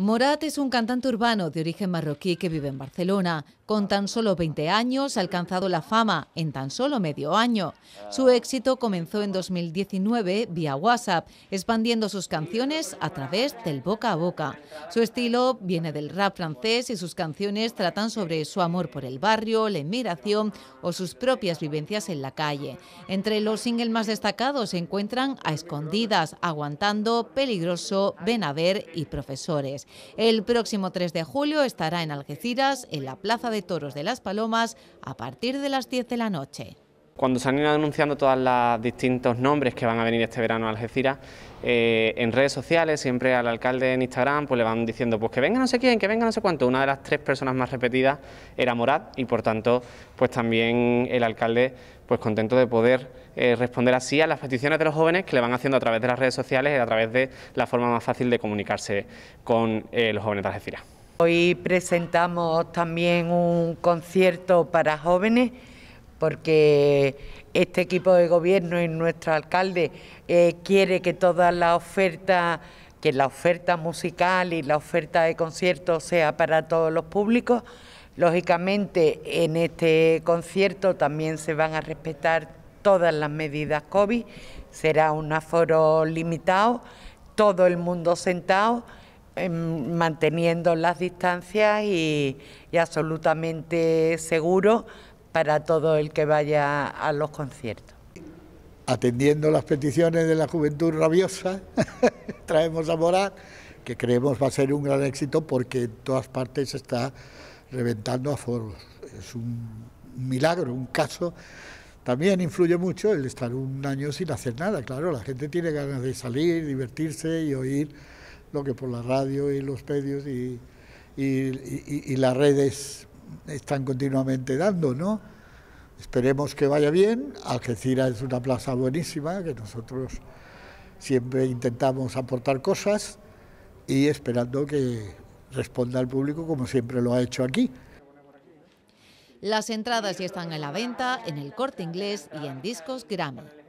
Morat es un cantante urbano de origen marroquí que vive en Barcelona. Con tan solo 20 años ha alcanzado la fama en tan solo medio año. Su éxito comenzó en 2019 vía WhatsApp, expandiendo sus canciones a través del boca a boca. Su estilo viene del rap francés y sus canciones tratan sobre su amor por el barrio, la inmigración o sus propias vivencias en la calle. Entre los singles más destacados se encuentran A Escondidas, Aguantando, Peligroso, Ven a ver y Profesores. El próximo 3 de julio estará en Algeciras, en la Plaza de Toros de las Palomas, a partir de las 10 de la noche. Cuando se han ido anunciando todos los distintos nombres que van a venir este verano a Algeciras, eh, en redes sociales, siempre al alcalde en Instagram, pues le van diciendo pues que venga no sé quién, que venga no sé cuánto. Una de las tres personas más repetidas era Morad y por tanto, pues también el alcalde pues contento de poder eh, responder así a las peticiones de los jóvenes que le van haciendo a través de las redes sociales y a través de la forma más fácil de comunicarse con eh, los jóvenes de Algeciras. Hoy presentamos también un concierto para jóvenes porque este equipo de gobierno y nuestro alcalde eh, quiere que toda la oferta, que la oferta musical y la oferta de conciertos sea para todos los públicos. Lógicamente, en este concierto también se van a respetar todas las medidas COVID, será un aforo limitado, todo el mundo sentado, em, manteniendo las distancias y absolutamente seguro para todo el que vaya a los conciertos. Atendiendo las peticiones de la juventud rabiosa, traemos a Morat, que creemos va a ser un gran éxito porque en todas partes está reventando a foros. Es un milagro, un caso. También influye mucho el estar un año sin hacer nada, claro, la gente tiene ganas de salir, divertirse y oír lo que por la radio y los medios y, y las redes están continuamente dando, ¿no? Esperemos que vaya bien. Algeciras es una plaza buenísima, que nosotros siempre intentamos aportar cosas y esperando que responda al público como siempre lo ha hecho aquí. Las entradas ya están en la venta en el Corte Inglés y en Discos Grammy.